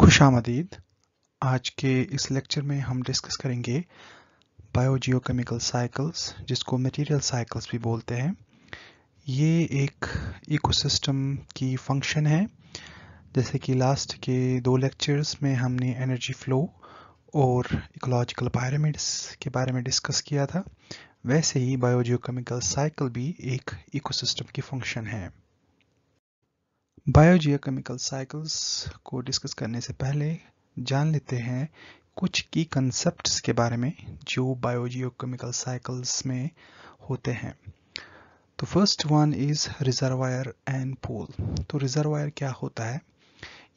खुश आमदीद आज के इस लेक्चर में हम डिस्कस करेंगे बायोजियोकेमिकल साइकिल्स जिसको मटेरियल साइकिल्स भी बोलते हैं ये एक इकोसिस्टम की फंक्शन है जैसे कि लास्ट के दो लेक्चर्स में हमने एनर्जी फ्लो और इकोलॉजिकल पायरामिड्स के बारे में डिस्कस किया था वैसे ही बायोजियोकेमिकल साइकिल भी एक इकोसिस्टम की फंक्शन है बायोजियोकेमिकल साइकिल्स को डिस्कस करने से पहले जान लेते हैं कुछ की कंसेप्ट्स के बारे में जो बायोजियोकेमिकल साइकिल्स में होते हैं तो first one is reservoir and pool तो रिजर्वायर क्या होता है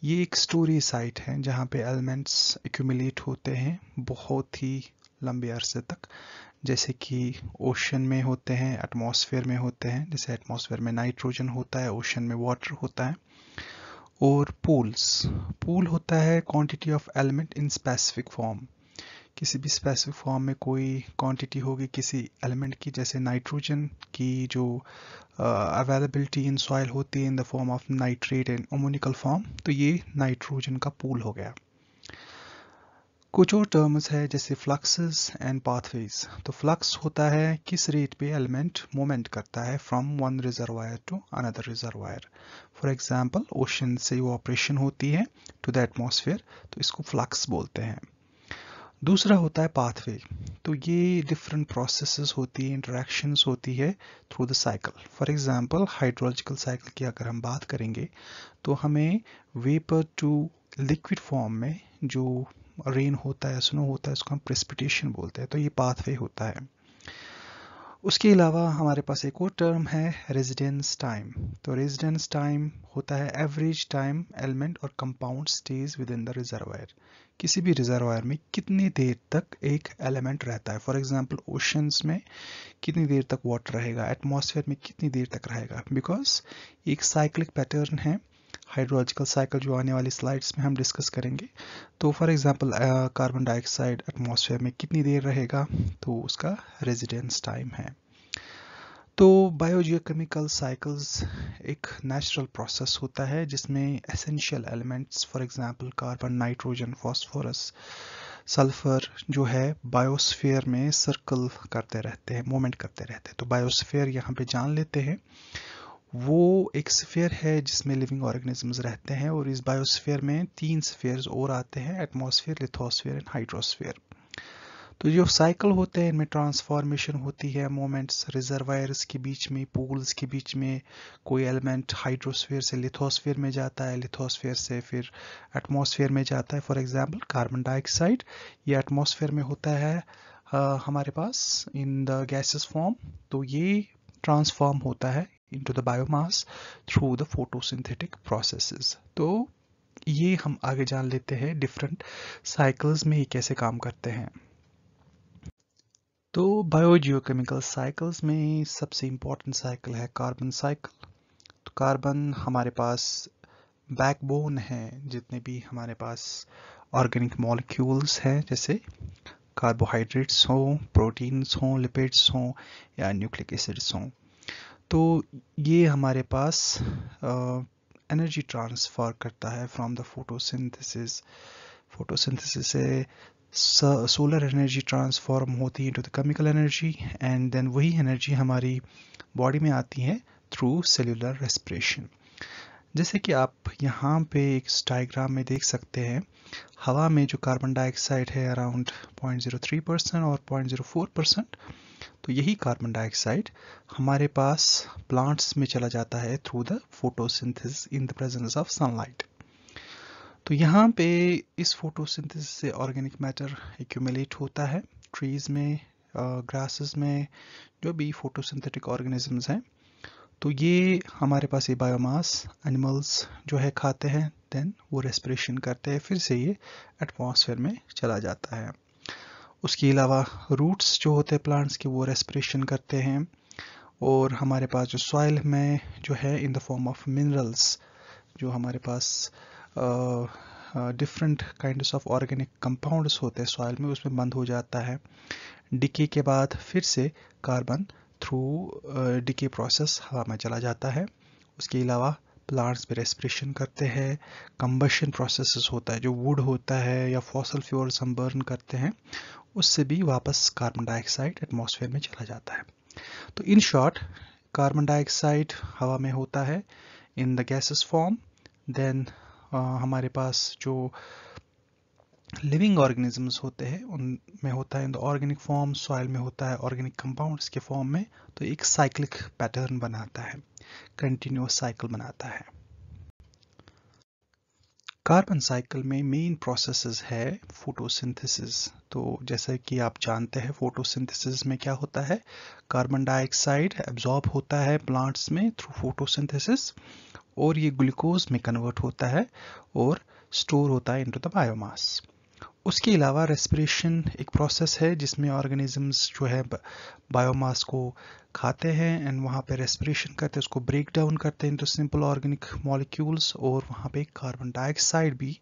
ये एक स्टोरी साइट है जहाँ पे एलिमेंट्स एक्यूमिलेट होते हैं बहुत ही लंबे अरसे तक जैसे कि ओशन में होते हैं एटमॉस्फेयर में होते हैं जैसे एटमॉस्फेयर में नाइट्रोजन होता है ओशन में वाटर होता है और पूल्स पूल होता है quantity of element in specific form किसी भी स्पेसिफिक फॉर्म में कोई क्वांटिटी होगी किसी एलिमेंट की जैसे नाइट्रोजन की जो अवेलेबिलिटी इन सॉइल होती है in the form of nitrate and ammoniacal form तो ये नाइट्रोजन का पूल हो गया कुछ और टर्म्स है जैसे फ्लक्सेस एंड पाथवेज तो फ्लक्स होता है किस रेट पे एलिमेंट मोमेंट करता है from one reservoir to another reservoir for example ocean से वो ऑपरेशन होती है टू द एटमॉस्फेयर तो इसको फ्लक्स बोलते हैं दूसरा होता है पाथवे तो ये डिफरेंट प्रोसेसेस होती है इंटरेक्शंस होती है through the cycle for example hydrological cycle की अगर हम बात करेंगे तो हमें वेपर टू लिक्विड फॉर्म में जो रेन होता है स्नो होता है उसको हम प्रेस्पिटेशन बोलते हैं तो ये पाथवे होता है उसके अलावा हमारे पास एक और टर्म है रेजिडेंस टाइम तो रेजिडेंस टाइम होता है एवरेज टाइम एलिमेंट और compound stays within the reservoir किसी भी रिजर्वायर में कितनी देर तक एक एलिमेंट रहता है फॉर एग्जांपल ओशंस में कितनी देर तक वाटर रहेगा एटमॉस्फेयर में कितनी देर तक रहेगा बिकॉज एक साइक्लिक पैटर्न है हाइड्रोलॉजिकल साइकिल जो आने वाली स्लाइड्स में हम डिस्कस करेंगे तो for example carbon dioxide atmosphere में कितनी देर रहेगा तो उसका रेजिडेंस टाइम है तो बायोजियोकेमिकल साइकिल्स एक नेचुरल प्रोसेस होता है जिसमें essential elements for example carbon nitrogen phosphorus sulphur जो है बायोस्फीयर में सर्कल करते रहते हैं मोमेंट करते रहते हैं तो बायोस्फीयर यहाँ पे जान लेते हैं वो एक स्फेयर है जिसमें लिविंग ऑर्गेनिजम्स रहते हैं और इस बायोस्फेयर में तीन स्फेयर्स और आते हैं एटमॉस्फेयर लिथोस्फेयर एंड हाइड्रोस्फेयर तो जो साइकिल होते हैं इनमें ट्रांसफॉर्मेशन होती है मोमेंट्स रिजर्वायर्स के बीच में पूल्स के बीच में कोई एलिमेंट हाइड्रोस्फेयर से लिथोस्फेयर में जाता है लिथोस्फेयर से फिर एटमॉस्फेयर में जाता है फॉर एग्जांपल कार्बन डाइऑक्साइड ये एटमॉस्फेयर में होता है आ, हमारे पास इन द गैसेस फॉर्म तो ये ट्रांसफॉर्म होता है into the biomass through the photosynthetic processes. तो ये हम आगे जान लेते हैं डिफरेंट साइकिल्स में ये कैसे काम करते हैं तो बायोजियोकेमिकल साइकिल्स में सबसे इम्पॉर्टेंट साइकिल है कार्बन साइकिल तो कार्बन हमारे पास बैकबोन है जितने भी हमारे पास ऑर्गेनिक मॉलिक्यूल्स हैं जैसे कार्बोहाइड्रेट्स हों प्रोटीन्स हों लिपिड्स हों या न्यूक्लिक एसिड्स हों तो ये हमारे पास एनर्जी ट्रांसफ़र करता है फ्रॉम द फोटोसिंथेसिस फोटोसिंथेसिस से सोलर एनर्जी ट्रांसफॉर्म होती है into the chemical energy and then वही एनर्जी हमारी बॉडी में आती है थ्रू सेलुलर रेस्पिरेशन जैसे कि आप यहाँ पे एक डायग्राम में देख सकते हैं हवा में जो कार्बन डाइऑक्साइड है अराउंड 0.03 परसेंट और 0.04 परसेंट तो यही कार्बन डाइऑक्साइड हमारे पास प्लांट्स में चला जाता है through the photosynthesis in the presence of sunlight तो यहाँ पे इस फोटोसिंथेसिस से ऑर्गेनिक मैटर एक्यूमुलेट होता है ट्रीज में ग्रासेस में जो भी फोटोसिंथेटिक ऑर्गेनिजम्स हैं तो ये हमारे पास ये बायोमास एनिमल्स जो है खाते हैं देन वो रेस्पिरेशन करते हैं फिर से ये एटमॉस्फेयर में चला जाता है उसके अलावा रूट्स जो होते हैं प्लांट्स के वो रेस्परेशन करते हैं और हमारे पास जो सॉइल में जो है in the form of minerals जो हमारे पास different kind of organic compounds होते हैं सॉइल में उसमें बंद हो जाता है डिके के बाद फिर से कार्बन थ्रू डिके प्रोसेस हवा में चला जाता है उसके अलावा प्लांट्स पे रेस्परेशन करते हैं कम्बशन प्रोसेस होता है जो वुड होता है या फॉसल फ्यूल्स हम बर्न करते हैं उससे भी वापस कार्बन डाइऑक्साइड एटमोसफेयर में चला जाता है तो इन शॉर्ट कार्बन डाइऑक्साइड हवा में होता है in the gases form then हमारे पास जो लिविंग ऑर्गेनिजम्स होते हैं उनमें होता है in the organic form soil में होता है ऑर्गेनिक कंपाउंड्स के फॉर्म में तो एक साइक्लिक पैटर्न बनाता है कंटिन्यूस साइकिल बनाता है कार्बन साइकिल में मेन प्रोसेसेस है फोटोसिंथेसिस तो जैसे कि आप जानते हैं फोटोसिंथेसिस में क्या होता है कार्बन डाइऑक्साइड एब्जॉर्ब होता है प्लांट्स में थ्रू फोटोसिंथेसिस और ये ग्लूकोज में कन्वर्ट होता है और स्टोर होता है इनटू द बायोमास उसके अलावा रेस्पिरेशन एक प्रोसेस है जिसमें ऑर्गेनिजम्स जो है बायोमास को खाते हैं एंड वहाँ पे रेस्पिरेशन करते हैं उसको ब्रेक डाउन करते हैं इंटू सिंपल ऑर्गेनिक मॉलिक्यूल्स और वहाँ पे कार्बन डाइऑक्साइड भी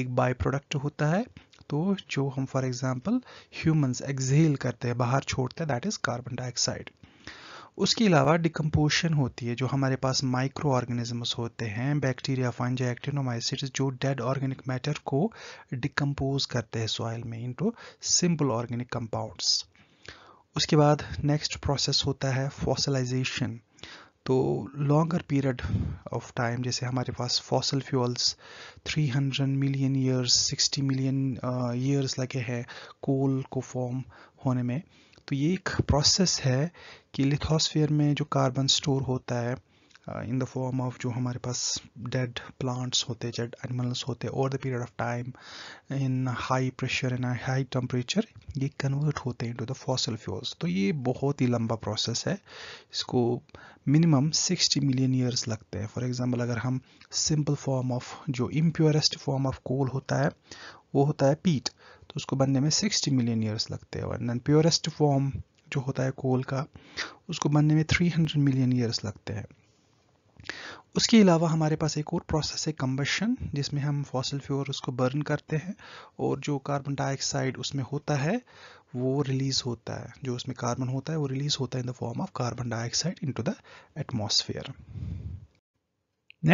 एक बाय प्रोडक्ट होता है तो जो हम फॉर एग्जांपल ह्यूमंस एक्सहेल करते हैं बाहर छोड़ते हैं दैट इज़ कार्बन डाइऑक्साइड उसके अलावा डिकम्पोशन होती है जो हमारे पास माइक्रो ऑर्गेनिजम्स होते हैं बैक्टीरिया फंजा एक्टिनोमाइसिट्स जो डेड ऑर्गेनिक मैटर को डिकम्पोज करते हैं सॉइल में इनटू सिंपल ऑर्गेनिक कंपाउंड्स उसके बाद नेक्स्ट प्रोसेस होता है फॉसलाइजेशन तो लॉन्गर पीरियड ऑफ टाइम जैसे हमारे पास fossil fuels 300 million years 60 million years लगे हैं कोल को फॉर्म होने में तो ये एक प्रोसेस है कि लिथोसफेयर में जो कार्बन स्टोर होता है इन द फॉर्म ऑफ जो हमारे पास डेड प्लांट्स होते डेड एनिमल्स होते over the period of time in high pressure and high temperature ये कन्वर्ट होते हैं टू द फॉसल फ्यूल्स तो ये बहुत ही लंबा प्रोसेस है इसको मिनिमम 60 मिलियन ईयर्स लगते हैं फॉर एग्जांपल अगर हम सिंपल फॉर्म ऑफ जो इम्प्योरेस्ट फॉर्म ऑफ कोल होता है वो होता है पीट उसको बनने में 60 मिलियन ईयर्स लगते हैं एंड प्योरेस्ट फॉर्म जो होता है कोल का उसको बनने में 300 मिलियन ईयर्स लगते हैं उसके अलावा हमारे पास एक और प्रोसेस है कम्बशन जिसमें हम फॉसिल फ्यूल उसको बर्न करते हैं और जो कार्बन डाइऑक्साइड उसमें होता है वो रिलीज़ होता है जो उसमें कार्बन होता है वो रिलीज़ होता है in the form of carbon dioxide to the atmosphere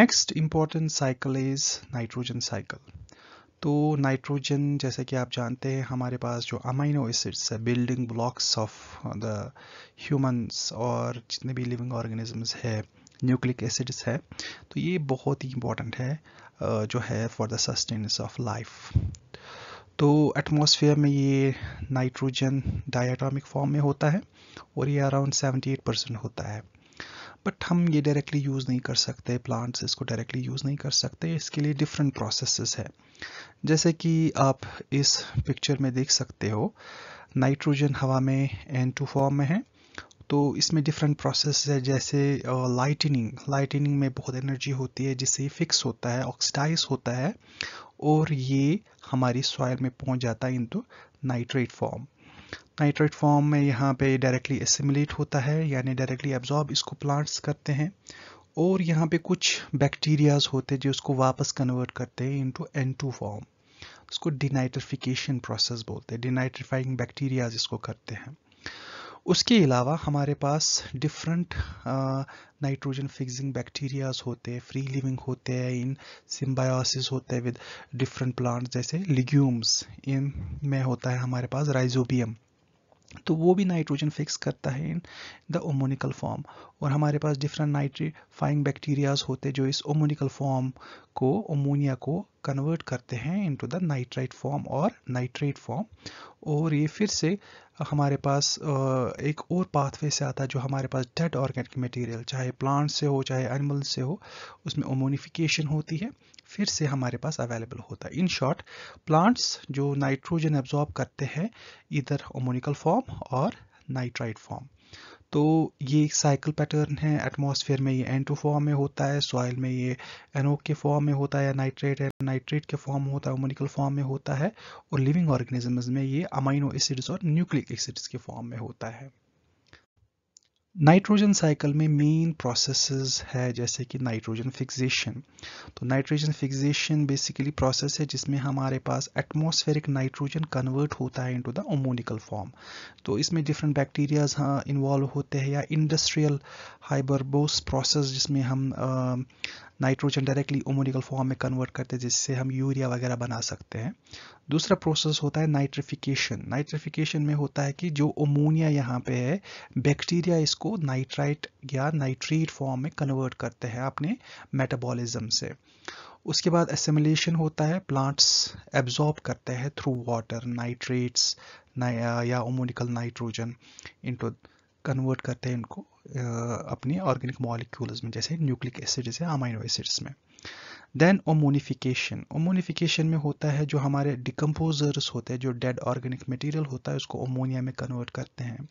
next important cycle is nitrogen cycle तो नाइट्रोजन जैसे कि आप जानते हैं हमारे पास जो अमाइनो एसिड्स है building blocks of the humans और जितने भी लिविंग ऑर्गेनिजम्स है न्यूक्लिक एसिड्स है तो ये बहुत ही इम्पॉर्टेंट है जो है for the sustenance of life तो एटमॉस्फेयर में ये नाइट्रोजन डायटॉमिक फॉर्म में होता है और ये अराउंड 78 परसेंट होता है बट हम ये डायरेक्टली यूज़ नहीं कर सकते प्लांट्स इसको डायरेक्टली यूज़ नहीं कर सकते इसके लिए डिफरेंट प्रोसेसेस है जैसे कि आप इस पिक्चर में देख सकते हो नाइट्रोजन हवा में एन टू फॉर्म में है तो इसमें डिफरेंट प्रोसेस है जैसे लाइटनिंग लाइटनिंग में बहुत एनर्जी होती है जिससे ये फिक्स होता है ऑक्सीडाइज होता है और ये हमारी सॉयल में पहुंच जाता है into nitrate form nitrate form में यहाँ पे डायरेक्टली एसिमिलेट होता है यानी डायरेक्टली एब्जॉर्ब इसको प्लांट्स करते हैं और यहाँ पे कुछ बैक्टीरियाज होते हैं जो उसको वापस कन्वर्ट करते हैं इनटू एन टू फॉर्म उसको डिनाइट्रिफिकेशन प्रोसेस बोलते हैं डिनाइट्रिफाइंग बैक्टीरियाज इसको करते हैं उसके अलावा हमारे पास डिफरेंट नाइट्रोजन फिक्सिंग बैक्टीरियाज होते हैं फ्री लिविंग होते हैं इन सिम्बायोसिस होते हैं विद डिफरेंट प्लांट्स जैसे लिग्यूम्स इन में होता है हमारे पास राइजोबियम तो वो भी नाइट्रोजन फिक्स करता है इन द ओमोनिकल फॉर्म और हमारे पास डिफरेंट नाइट्रीफाइंग बैक्टीरियाज होते हैं जो इस ओमोनिकल फॉर्म को ओमोनिया को कन्वर्ट करते हैं इनटू द नाइट्राइट फॉर्म और नाइट्रेट फॉर्म और ये फिर से हमारे पास एक और पाथवे से आता है जो हमारे पास डेड ऑर्गेनिक मटेरियल चाहे प्लांट से हो चाहे एनिमल से हो उसमें ओमोनिफिकेशन होती है फिर से हमारे पास अवेलेबल होता है इन शॉर्ट प्लांट्स जो नाइट्रोजन एब्जॉर्ब करते हैं इधर ओमोनिकल फॉर्म और नाइट्राइड फॉर्म तो ये एक साइकिल पैटर्न है एटमॉस्फेयर में ये एंटो फॉर्म में होता है सॉइल में ये एनो के फॉर्म में होता है या नाइट्रेट है नाइट्रेट के फॉर्म होता है ओमोनिकल फॉर्म में होता है और लिविंग ऑर्गेनिजम्स में ये अमाइनो एसिड्स और न्यूक्लिक एसिड्स के फॉर्म में होता है नाइट्रोजन साइकिल में मेन प्रोसेसेस है जैसे कि नाइट्रोजन फिक्सेशन तो नाइट्रोजन फिक्सेशन बेसिकली प्रोसेस है जिसमें हमारे पास एटमॉस्फेरिक नाइट्रोजन कन्वर्ट होता है इनटू द अमोनिकल फॉर्म तो इसमें डिफरेंट बैक्टीरियाज हाँ इन्वॉल्व होते हैं या इंडस्ट्रियल हाइबरबोस प्रोसेस जिसमें हम नाइट्रोजन डायरेक्टली ओमोनिकल फॉर्म में कन्वर्ट करते हैं जिससे हम यूरिया वगैरह बना सकते हैं दूसरा प्रोसेस होता है नाइट्रिफिकेशन नाइट्रिफिकेशन में होता है कि जो ओमोनिया यहाँ पे है बैक्टीरिया इसको नाइट्राइट या नाइट्रेट फॉर्म में कन्वर्ट करते हैं अपने मेटाबॉलिज्म से उसके बाद एसेमिलेशन होता है प्लांट्स एब्जॉर्ब करते हैं थ्रू वाटर नाइट्रेट्स या ओमोनिकल नाइट्रोजन इनको कन्वर्ट करते हैं इनको अपने ऑर्गेनिक मॉलिक्यूल्स में जैसे न्यूक्लिक एसिड्स या अमाइनो एसिड्स में देन ओमोनिफिकेशन ओमोनिफिकेशन में होता है जो हमारे डिकम्पोजर्स होते हैं जो डेड ऑर्गेनिक मटेरियल होता है उसको ओमोनिया में कन्वर्ट करते हैं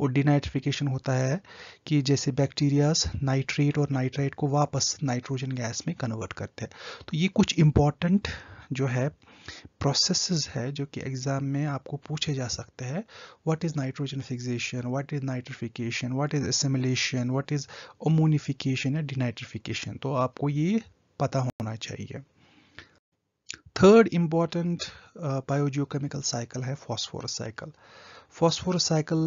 और डिनाइट्रिफिकेशन होता है कि जैसे बैक्टीरियाज नाइट्रेट और नाइट्राइट को वापस नाइट्रोजन गैस में कन्वर्ट करते हैं तो ये कुछ इम्पॉर्टेंट जो है प्रोसेसेस है जो कि एग्ज़ाम में आपको पूछे जा सकते हैं what is nitrogen fixation what is nitrification what is assimilation what is ammonification या डिनाइट्रिफिकेशन तो आपको ये पता होना चाहिए थर्ड इम्पॉर्टेंट बायोजियोकेमिकल साइकिल है फॉस्फोरस साइकिल फॉस्फोरस साइकिल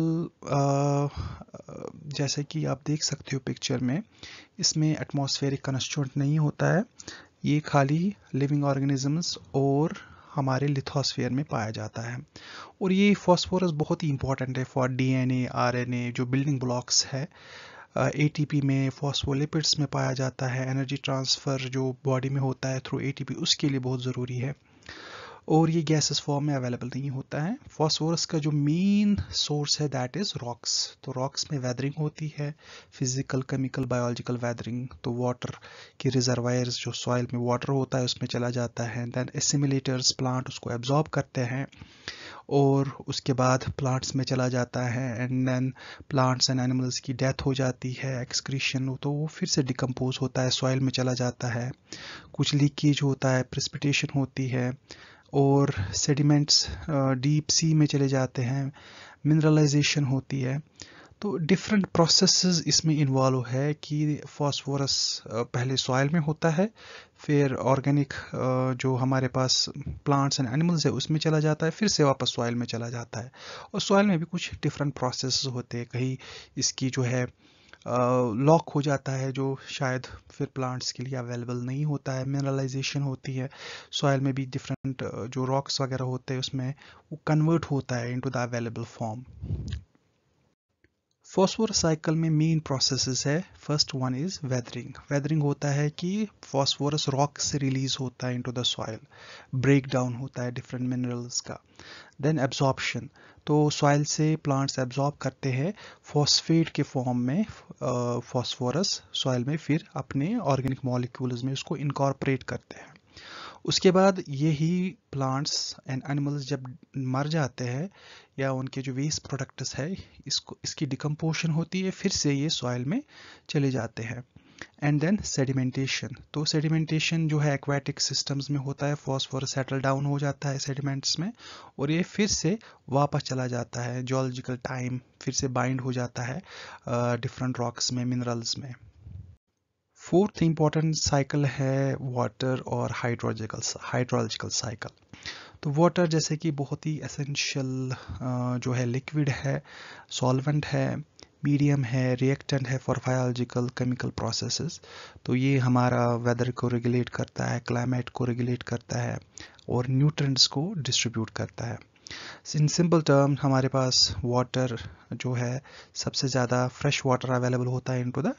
जैसे कि आप देख सकते हो पिक्चर में इसमें एटमॉस्फेरिक कंस्टिट्यूंट नहीं होता है ये खाली लिविंग ऑर्गेनिजम्स और हमारे लिथोस्फेयर में पाया जाता है और ये फॉस्फोरस बहुत ही इंपॉर्टेंट है फॉर डीएनए आरएनए जो बिल्डिंग ब्लॉक्स है एटीपी में फॉस्फोलिपिड्स में पाया जाता है एनर्जी ट्रांसफ़र जो बॉडी में होता है थ्रू एटीपी उसके लिए बहुत ज़रूरी है और ये गैसेस फॉर्म में अवेलेबल नहीं होता है फॉस्फोरस का जो मेन सोर्स है दैट इज़ रॉक्स तो रॉक्स में वेदरिंग होती है फिजिकल केमिकल बायोलॉजिकल वेदरिंग तो वाटर की रिजर्वायर्स जो सॉइल में वाटर होता है उसमें चला जाता है दैन एसिमिलेटर्स प्लांट उसको एब्जॉर्ब करते हैं और उसके बाद प्लांट्स में चला जाता है and then plants and animals की डेथ हो जाती है एक्सक्रीशन तो वो फिर से डिकम्पोज होता है सॉइल में चला जाता है कुछ लीकेज होता है प्रिस्पिटेशन होती है और सेडिमेंट्स डीप सी में चले जाते हैं मिनरलाइजेशन होती है तो डिफरेंट प्रोसेस इसमें इन्वॉल्व है कि फास्फोरस पहले सॉयल में होता है फिर ऑर्गेनिक जो हमारे पास प्लांट्स एंड एनिमल्स है उसमें चला जाता है फिर से वापस सॉयल में चला जाता है और सॉयल में भी कुछ डिफरेंट प्रोसेस होते हैं कहीं इसकी जो है लॉक हो जाता है जो शायद फिर प्लांट्स के लिए अवेलेबल नहीं होता है मिनरलाइजेशन होती है सॉयल में भी डिफरेंट जो रॉक्स वगैरह होते हैं उसमें वो कन्वर्ट होता है into the available form phosphor cycle में मेन प्रोसेसेस है first one is weathering weathering होता है कि फॉस्फोरस रॉक से रिलीज होता है into the soil break down होता है डिफरेंट मिनरल्स का देन एब्जॉर्प्शन तो सॉइल से प्लांट्स एब्जॉर्ब करते हैं फॉस्फेट के फॉर्म में फॉस्फोरस सॉइल में फिर अपने ऑर्गेनिक मॉलिक्यूल्स में उसको इनकॉर्पोरेट करते हैं उसके बाद यही प्लांट्स एंड एनिमल्स जब मर जाते हैं या उनके जो वेस्ट प्रोडक्ट्स है इसको इसकी डिकम्पोशन होती है फिर से ये सॉइल में चले जाते हैं एंड देन सेडिमेंटेशन तो सेडिमेंटेशन जो है एक्वाटिक सिस्टम्स में होता है फॉस्फोर सेटल डाउन हो जाता है सेडिमेंट्स में और ये फिर से वापस चला जाता है जोलॉजिकल टाइम फिर से बाइंड हो जाता है डिफरेंट रॉक्स में मिनरल्स में फोर्थ इंपॉर्टेंट साइकिल है वाटर और हाइड्रोजिकल हाइड्रोलॉजिकल साइकिल तो वाटर जैसे कि बहुत ही एसेंशियल जो है लिक्विड है सॉल्वेंट है मीडियम है रिएक्टेंट है फॉर बायोलॉजिकल केमिकल प्रोसेसेस तो ये हमारा वेदर को रेगुलेट करता है क्लाइमेट को रेगुलेट करता है और न्यूट्रेंट्स को डिस्ट्रीब्यूट करता है इन सिंपल टर्म हमारे पास वाटर जो है सबसे ज़्यादा फ्रेश वाटर अवेलेबल होता है इन टू द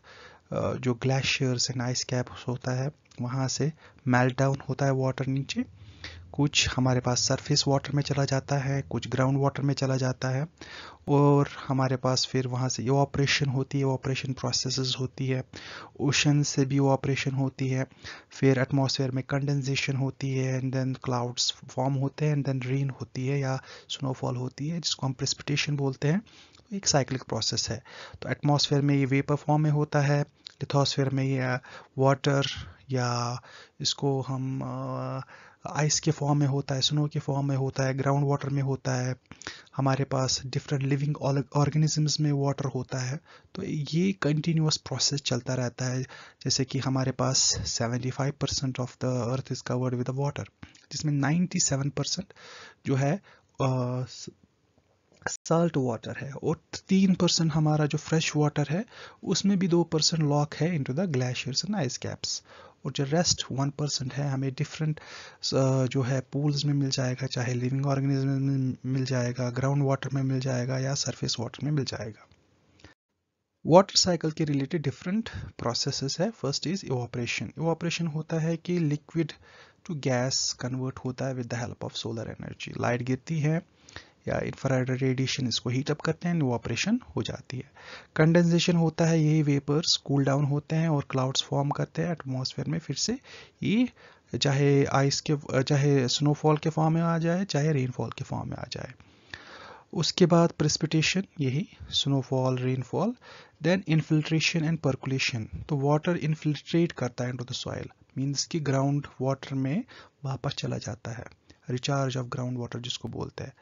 जो ग्लेशियर्स एंड आइस कैप्स होता है वहाँ से मेल्ट डाउन होता है वाटर नीचे कुछ हमारे पास सरफेस वाटर में चला जाता है कुछ ग्राउंड वाटर में चला जाता है और हमारे पास फिर वहाँ से ऑपरेशन होती है ऑपरेशन प्रोसेस होती है ओशन से भी ऑपरेशन होती है फिर एटमॉस्फेयर में कंडेंसेशन होती है एंड देन क्लाउड्स फॉर्म होते हैं एंड देन रेन होती है या स्नोफॉल होती है जिसको हम प्रिस्पिटेशन बोलते हैं तो एक साइक्लिक प्रोसेस है तो एटमॉस्फेयर में ये वेपर फॉर्म में होता है लिथोसफेयर में ये वाटर या इसको हम आ, आइस के फॉर्म में होता है स्नो के फॉर्म में होता है ग्राउंड वाटर में होता है हमारे पास डिफरेंट लिविंग ऑर्गेनिजम्स में वाटर होता है तो ये कंटिन्यूस प्रोसेस चलता रहता है जैसे कि हमारे पास 75 percent of the earth is covered with water जिसमें 97 परसेंट जो है आ, साल्ट वाटर है और तीन परसेंट हमारा जो फ्रेश वाटर है उसमें भी दो परसेंट लॉक है into the glaciers and ice caps और जो रेस्ट वन परसेंट है हमें डिफरेंट uh, जो है पूल्स में मिल जाएगा चाहे लिविंग ऑर्गेनिज्म में मिल जाएगा ग्राउंड वाटर में मिल जाएगा या सरफेस वाटर में मिल जाएगा वाटर साइकिल के रिलेटेड डिफरेंट प्रोसेसेस है फर्स्ट इज इवापरेशन इवापरेशन होता है कि लिक्विड टू गैस कन्वर्ट होता है with the help of solar energy light गिरती है या इंफ्रारेड रेडिएशन इसको हीट अप करते हैं वो ऑपरेशन हो जाती है कंडेंसेशन होता है यही वेपर्स कूल डाउन होते हैं और क्लाउड्स फॉर्म करते हैं एटमॉस्फेयर में फिर से ये चाहे आइस के चाहे स्नोफॉल के फॉर्म में आ जाए चाहे रेनफॉल के फॉर्म में आ जाए उसके बाद प्रिस्पिटेशन यही snowfall rainfall then infiltration and percolation तो वाटर इन्फिल्ट्रेट करता है टू द सॉइल मीन्स कि ग्राउंड वाटर में वापस चला जाता है रिचार्ज ऑफ ग्राउंड वाटर जिसको बोलते हैं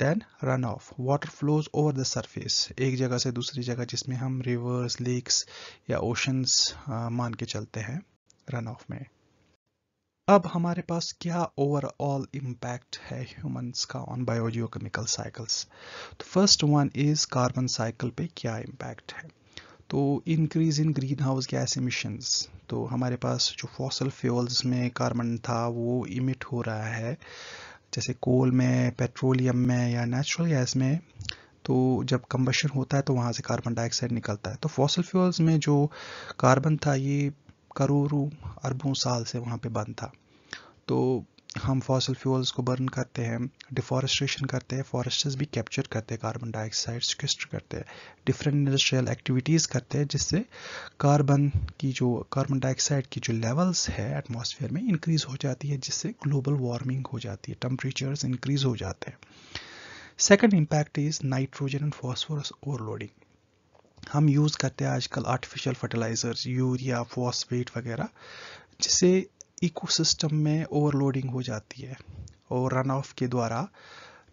then run off water flows over the surface एक जगह से दूसरी जगह जिसमें हम रिवर्स लेक्स या ओशंस मान के चलते हैं रन ऑफ में अब हमारे पास क्या ओवरऑल इम्पैक्ट है ह्यूमंस का ऑन बायोजियोकेमिकल साइकिल्स तो first one is carbon cycle पे क्या इम्पैक्ट है तो increase in green house gas emissions तो हमारे पास जो फॉसल फ्यूल्स में कार्बन था वो इमिट हो रहा है जैसे कोल में पेट्रोलियम में या नेचुरल गैस में तो जब कम्बशन होता है तो वहाँ से कार्बन डाइऑक्साइड निकलता है तो फॉसल फ्यूल्स में जो कार्बन था ये करोड़ों अरबों साल से वहाँ पे बंद था तो हम फॉसल फ्यूल्स को बर्न करते हैं डिफॉरेस्ट्रेशन करते हैं फॉरेस्टर्स भी कैप्चर करते हैं कार्बन डाइऑक्साइड सिक्वेस्टर करते हैं डिफरेंट इंडस्ट्रियल एक्टिविटीज़ करते हैं जिससे कार्बन की जो कार्बन डाइऑक्साइड की जो लेवल्स है एटमॉस्फेयर में इंक्रीज़ हो जाती है जिससे ग्लोबल वार्मिंग हो जाती है टम्परेचर्स इंक्रीज़ हो जाते हैं second impact is nitrogen and phosphorus overloading हम यूज़ करते हैं आजकल आर्टिफिशियल फर्टिलाइज़र्स यूरिया फॉस्फेट वगैरह जिससे इकोसिस्टम में ओवरलोडिंग हो जाती है और रन ऑफ के द्वारा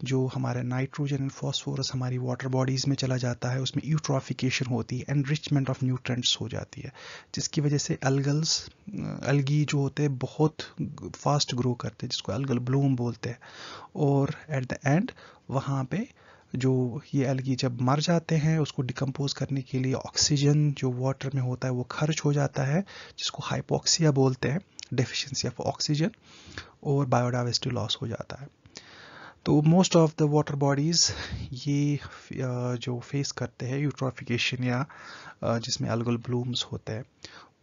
जो हमारे नाइट्रोजन एंड फॉस्फोरस हमारी वाटर बॉडीज़ में चला जाता है उसमें यूट्रॉफिकेशन होती है एनरिचमेंट ऑफ न्यूट्रेंट्स हो जाती है जिसकी वजह से अलगल्स अलगी जो होते हैं बहुत फास्ट ग्रो करते हैं जिसको अलगल ब्लूम बोलते हैं और एट द एंड वहाँ पे जो ये एलगी जब मर जाते हैं उसको डिकम्पोज करने के लिए ऑक्सीजन जो वाटर में होता है वो खर्च हो जाता है जिसको हाइपोक्सिया बोलते हैं डिफिशेंसी ऑफ ऑक्सीजन और बायोडावर्सिटी लॉस हो जाता है तो most of the water bodies ये जो फेस करते हैं यूट्रोफिकेशन या जिसमें अलगल ब्लूम्स होते हैं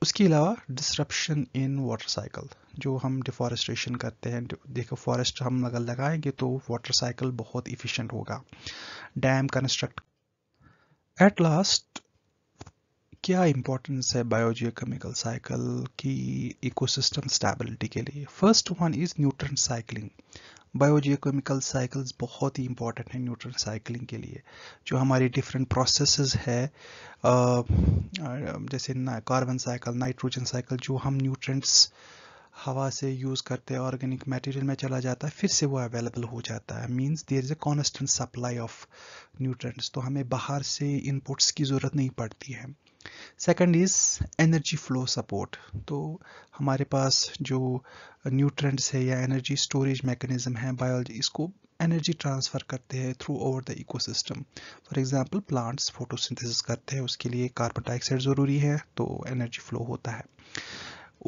उसके अलावा डिसरप्शन इन वाटर साइकिल जो हम डिफॉरेस्ट्रेशन करते हैं देखो फॉरेस्ट हम अगर लगाएंगे तो वाटर साइकिल बहुत इफ़िशेंट होगा डैम कंस्ट्रक्ट एट लास्ट क्या इंपॉर्टेंस है बायोजियोकेमिकल साइकिल की इकोसिस्टम स्टेबिलिटी के लिए first one is nutrient cycling biogeochemical cycles बहुत ही इंपॉर्टेंट है न्यूट्रन साइकिलिंग के लिए जो हमारे डिफरेंट प्रोसेसेस है जैसे कार्बन साइकिल नाइट्रोजन साइकिल जो हम न्यूट्रेंट्स हवा से यूज़ करते हैं ऑर्गेनिक मटेरियल में चला जाता है फिर से वो अवेलेबल हो जाता है means there is a constant supply of nutrients तो हमें बाहर से इनपुट्स की ज़रूरत नहीं पड़ती है second is energy flow support तो हमारे पास जो न्यूट्रेंट्स है या एनर्जी स्टोरेज मैकेनिज़्म है बायोलॉजी इसको एनर्जी ट्रांसफ़र करते हैं through over the ecosystem for example plants photosynthesis करते हैं उसके लिए कार्बन डाइऑक्साइड ज़रूरी है तो एनर्जी फ्लो होता है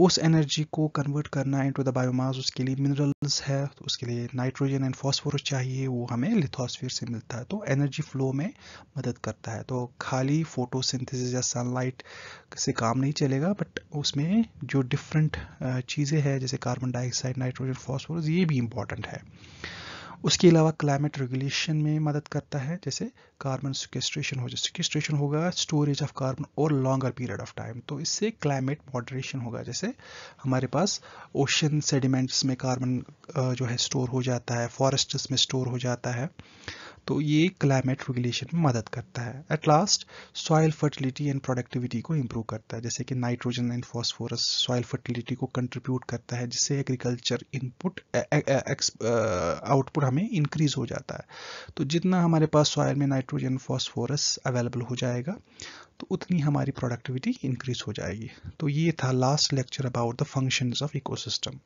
उस एनर्जी को कन्वर्ट करना इनटू द बायोमास उसके लिए मिनरल्स है तो उसके लिए नाइट्रोजन एंड फॉस्फोरस चाहिए वो हमें लिथोस्फीयर से मिलता है तो एनर्जी फ्लो में मदद करता है तो खाली फोटोसिंथेसिस या सनलाइट से काम नहीं चलेगा बट उसमें जो डिफरेंट चीज़ें हैं जैसे कार्बन डाइऑक्साइड नाइट्रोजन फॉस्फोरस ये भी इम्पॉर्टेंट है उसके अलावा क्लाइमेट रेगुलेशन में मदद करता है जैसे कार्बन सिक्वेस्ट्रेशन हो सिक्वेस्ट्रेशन होगा स्टोरेज ऑफ कार्बन और लॉन्गर पीरियड ऑफ टाइम तो इससे क्लाइमेट मॉडरेशन होगा जैसे हमारे पास ओशन सेडिमेंट्स में कार्बन जो है स्टोर हो जाता है फॉरेस्ट्स में स्टोर हो जाता है तो ये क्लाइमेट रेगुलेशन में मदद करता है at last soil fertility and productivity को इम्प्रूव करता है जैसे कि nitrogen and phosphorus soil fertility को कंट्रीब्यूट करता है जिससे एग्रीकल्चर इनपुट आउटपुट हमें इंक्रीज हो जाता है तो जितना हमारे पास सॉयल में नाइट्रोजन फॉस्फोरस अवेलेबल हो जाएगा तो उतनी हमारी प्रोडक्टिविटी इंक्रीज हो जाएगी तो ये था last lecture about the functions of ecosystem